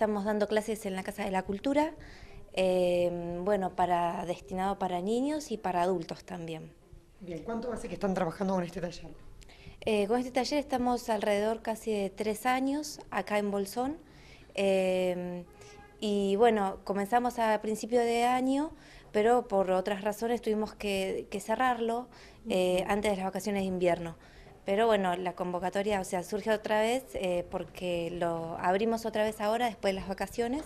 Estamos dando clases en la Casa de la Cultura, em, bueno, para, destinado para niños y para adultos también. Bien, ¿cuánto hace que están trabajando con este taller? Eh, con este taller estamos alrededor casi de tres años acá en Bolsón. Em, y bueno, comenzamos a principio de año, pero por otras razones tuvimos que, cerrarlo eh, antes de las vacaciones de invierno. Pero bueno, la convocatoria, o sea, surge otra vez eh, porque lo abrimos otra vez ahora después de las vacaciones.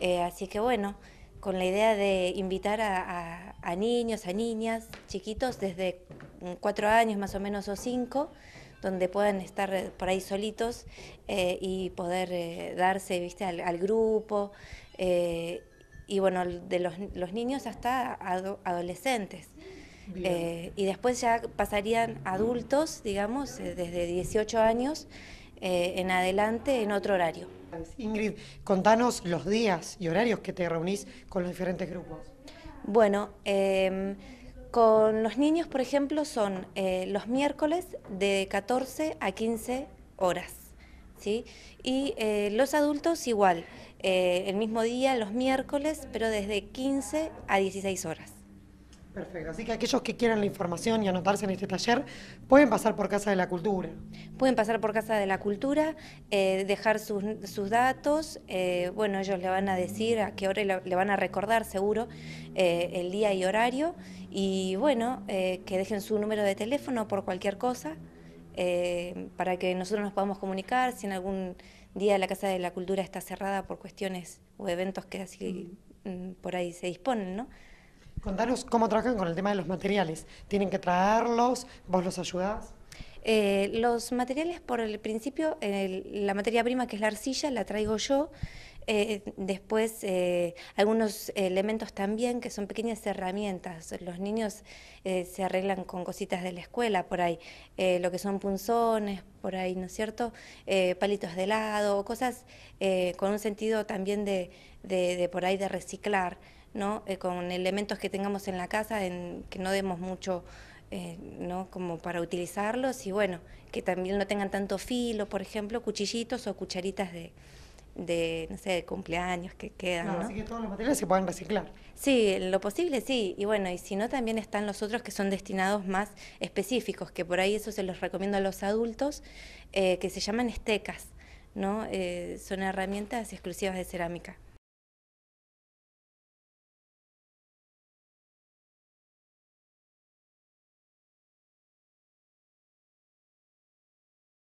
Eh, así que bueno, con la idea de invitar a, niños, a niñas, chiquitos, desde cuatro años más o menos o cinco, donde puedan estar eh, por ahí solitos y poder darse, viste, al, grupo y bueno, de los, niños hasta adolescentes. Eh, y después ya pasarían adultos, digamos, eh, desde 18 años eh, en adelante en otro horario. Ingrid, contanos los días y horarios que te reunís con los diferentes grupos. Bueno, em, con los niños, por ejemplo, son los miércoles de 14 a 15 horas. ¿Sí? Y los adultos igual, el mismo día, los miércoles, pero desde 15 a 16 horas. Perfecto, así que aquellos que quieran la información y anotarse en este taller pueden pasar por Casa de la Cultura. Pueden pasar por Casa de la Cultura, eh, dejar sus, sus datos, eh, bueno, ellos le van a decir a qué hora le, van a recordar seguro eh, el día y horario y bueno, que dejen su número de teléfono por cualquier cosa para que nosotros nos podamos comunicar si en algún día la Casa de la Cultura está cerrada por cuestiones o eventos que así mm. Mm, por ahí se disponen, ¿no? Contanos cómo trabajan con el tema de los materiales. ¿Tienen que traerlos? ¿Vos los ayudás? Eh, los materiales, por el principio, eh, la materia prima que es la arcilla, la traigo yo. Eh, después, eh, algunos elementos también que son pequeñas herramientas. Los niños eh, se arreglan con cositas de la escuela, por ahí, eh, lo que son punzones, por ahí, ¿no es cierto? palitos de helado, cosas con un sentido también de, por ahí de reciclar, ¿no? con elementos que tengamos en la casa, en, que no demos mucho. ¿no? como para utilizarlos y bueno, que también no tengan tanto filo, por ejemplo, cuchillitos o cucharitas de, de, no sé, de cumpleaños que quedan. ¿no? Así que todos los materiales se pueden reciclar. Sí, lo posible sí. Y bueno, y si no, también están los otros que son destinados más específicos, que por ahí eso se los recomiendo a los adultos, eh, que se llaman estecas, ¿no? Eh, son herramientas exclusivas de cerámica.